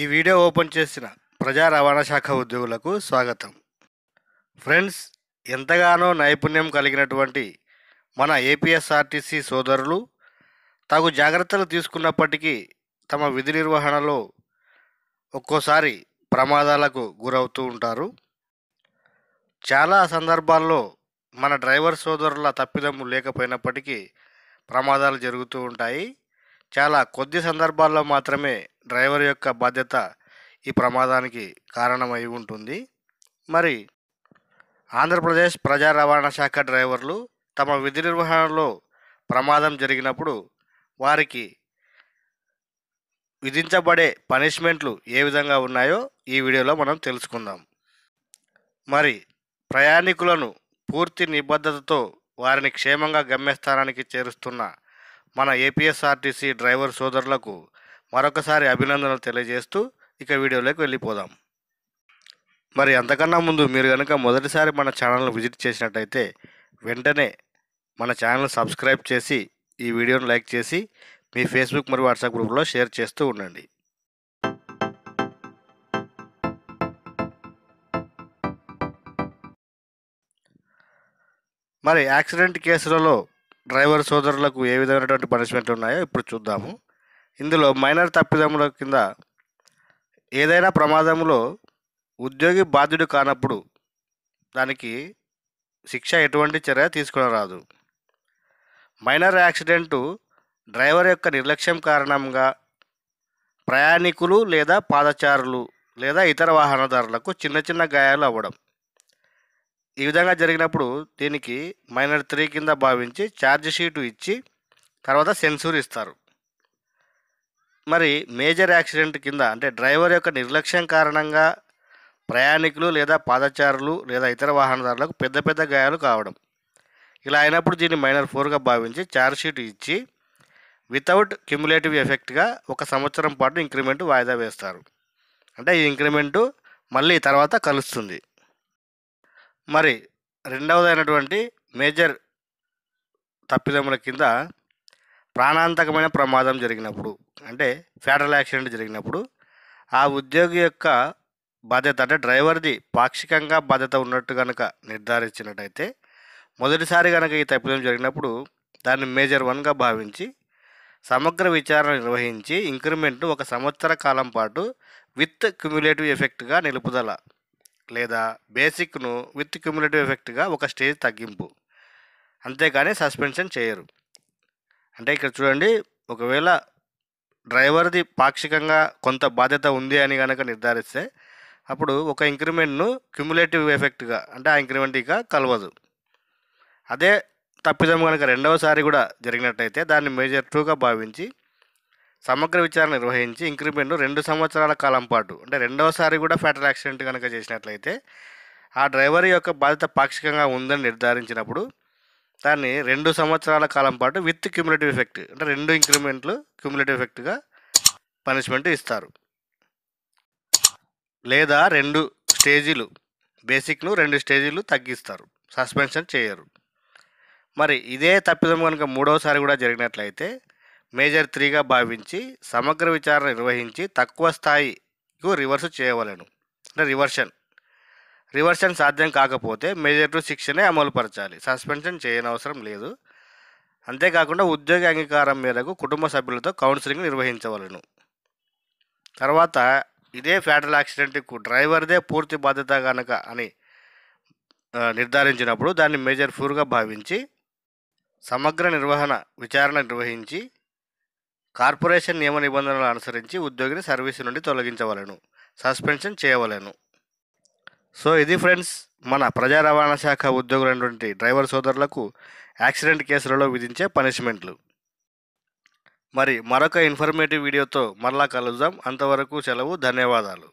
ఈ video open చేసిన ప్రజా రవాణా శాఖ ఉద్యోగులకు స్వాగతం ఫ్రెండ్స్ ఎంతగానో నైపుణ్యం కలిగినటువంటి మన ఏపీఎస్ఆర్టీసీ సోదరులు తగు జాగ్రత్తలు తీసుకున్నప్పటికీ తమ విధి నిర్వహణలో ఒక్కోసారి ప్రమాదాలకు గురవుతూ ఉంటారు చాలా సందర్భాల్లో మన డ్రైవర్ సోదరుల తప్పిదమ్ము లేకపోయినప్పటికీ ప్రమాదాలు జరుగుతూ ఉంటాయి చాలా కొద్ది సందర్భాల్లో మాత్రమే డ్రైవర్ యొక్క బాధ్యత ఈ ప్రమాదానికి కారణమై ఉంటుంది మరి ఆంధ్రప్రదేశ్ ప్రజా రవాణా శాఖ డ్రైవర్లు తమ విధి నిర్వహణలో ప్రమాదం జరిగినప్పుడు వారికి విధించబడే పనిష్మెంట్లు ఏ విధంగా ఉన్నాయో ఈ వీడియోలో మనం తెలుసుకుందాం మరి ప్రయాణికులను పూర్తి నిబద్ధతతో వారిని క్షేమంగా గమ్యస్థానానికి చేరుస్తున్న మన ఏపీఎస్ఆర్టీసీ డ్రైవర్ సోదరులకు మరొకసారి అభినందనలు తెలియజేస్తూ ఇక వీడియోలోకి వెళ్ళిపోదాం మరి అంతకన్నా ముందు మీరు కనుక మొదటిసారి మన ఛానల్ను విజిట్ చేసినట్టయితే వెంటనే మన ఛానల్ సబ్స్క్రైబ్ చేసి ఈ వీడియోను లైక్ చేసి మీ ఫేస్బుక్ మరియు వాట్సాప్ గ్రూప్లో షేర్ చేస్తూ ఉండండి మరి యాక్సిడెంట్ కేసులలో డ్రైవర్ సోదరులకు ఏ విధమైనటువంటి పనిష్మెంట్లు ఉన్నాయో ఇప్పుడు చూద్దాము ఇందులో మైనర్ తప్పిదముల కింద ఏదైనా ప్రమాదంలో ఉద్యోగి బాధ్యుడు కానప్పుడు దానికి శిక్ష ఎటువంటి చర్య తీసుకునరాదు మైనర్ యాక్సిడెంటు డ్రైవర్ యొక్క నిర్లక్ష్యం కారణంగా ప్రయాణికులు లేదా పాదచారులు లేదా ఇతర వాహనదారులకు చిన్న చిన్న గాయాలు అవ్వడం ఈ విధంగా జరిగినప్పుడు దీనికి మైనర్ త్రీ కింద భావించి ఛార్జ్ షీటు ఇచ్చి తర్వాత సెన్సూర్ ఇస్తారు మరి మేజర్ యాక్సిడెంట్ కింద అంటే డ్రైవర్ యొక్క నిర్లక్ష్యం కారణంగా ప్రయాణికులు లేదా పాదచారులు లేదా ఇతర వాహనదారులకు పెద్ద పెద్ద గాయాలు కావడం ఇలా అయినప్పుడు దీన్ని మైనర్ ఫోర్గా భావించి ఛార్జ్షీట్ ఇచ్చి వితౌట్ క్యుములేటివ్ ఎఫెక్ట్గా ఒక సంవత్సరం పాటు ఇంక్రిమెంట్ వాయిదా వేస్తారు అంటే ఈ ఇంక్రిమెంటు మళ్ళీ తర్వాత కలుస్తుంది మరి రెండవదైనటువంటి మేజర్ తప్పిదముల కింద ప్రాణాంతకమైన ప్రమాదం జరిగినప్పుడు అంటే ఫెడరల్ యాక్సిడెంట్ జరిగినప్పుడు ఆ ఉద్యోగి యొక్క బాధ్యత అంటే డ్రైవర్ది పాక్షికంగా బాధ్యత ఉన్నట్టు కనుక నిర్ధారించినట్టయితే మొదటిసారి కనుక ఈ తప్పిదం జరిగినప్పుడు దాన్ని మేజర్ వన్గా భావించి సమగ్ర విచారణ నిర్వహించి ఇంక్రిమెంట్ ఒక సంవత్సర కాలం పాటు విత్ క్యుములేటివ్ ఎఫెక్ట్గా నిలుపుదల లేదా బేసిక్ను విత్ క్యుములేటివ్ ఎఫెక్ట్గా ఒక స్టేజ్ తగ్గింపు అంతేకాని సస్పెన్షన్ చేయరు అంటే ఇక్కడ చూడండి ఒకవేళ డ్రైవర్ది పాక్షికంగా కొంత బాధ్యత ఉంది అని కనుక నిర్ధారిస్తే అప్పుడు ఒక ఇంక్రిమెంట్ను క్యుములేటివ్ ఎఫెక్ట్గా అంటే ఆ ఇంక్రిమెంట్ ఇక కలవదు అదే తప్పిదం కనుక రెండవసారి కూడా జరిగినట్టయితే దాన్ని మేజర్ టూగా భావించి సమగ్ర విచారణ నిర్వహించి ఇంక్రిమెంట్ రెండు సంవత్సరాల కాలం పాటు అంటే రెండవసారి కూడా ఫ్యాటల్ యాక్సిడెంట్ కనుక చేసినట్లయితే ఆ డ్రైవర్ యొక్క బాధ్యత పాక్షికంగా ఉందని నిర్ధారించినప్పుడు దాన్ని రెండు సంవత్సరాల కాలం పాటు విత్ క్యూములేటివ్ ఎఫెక్ట్ అంటే రెండు ఇంక్రిమెంట్లు క్యూములేటివ్ ఎఫెక్ట్గా పనిష్మెంట్ ఇస్తారు లేదా రెండు స్టేజీలు బేసిక్ను రెండు స్టేజీలు తగ్గిస్తారు సస్పెన్షన్ చేయరు మరి ఇదే తప్పిదం కనుక మూడవసారి కూడా జరిగినట్లయితే మేజర్ త్రీగా భావించి సమగ్ర విచారణ నిర్వహించి తక్కువ స్థాయికు రివర్స్ చేయవలను అంటే రివర్షన్ రివర్షన్ సాధ్యం కాకపోతే మేజర్ టు శిక్షనే అమలుపరచాలి సస్పెన్షన్ చేయనవసరం లేదు అంతేకాకుండా ఉద్యోగ అంగీకారం మేరకు కుటుంబ సభ్యులతో కౌన్సిలింగ్ నిర్వహించవలను తర్వాత ఇదే ఫ్యాటల్ యాక్సిడెంట్కు డ్రైవర్దే పూర్తి బాధ్యత కనుక అని నిర్ధారించినప్పుడు దాన్ని మేజర్ ఫూర్గా భావించి సమగ్ర నిర్వహణ విచారణ నిర్వహించి కార్పొరేషన్ నియమ నిబంధనలు అనుసరించి ఉద్యోగిని సర్వీసు నుండి తొలగించవలను సస్పెన్షన్ చేయవలను సో ఇది ఫ్రెండ్స్ మన ప్రజా రవాణా శాఖ ఉద్యోగులైనటువంటి డ్రైవర్ సోదరులకు యాక్సిడెంట్ కేసులలో విధించే పనిష్మెంట్లు మరి మరొక ఇన్ఫర్మేటివ్ వీడియోతో మరలా కలుద్దాం అంతవరకు సెలవు ధన్యవాదాలు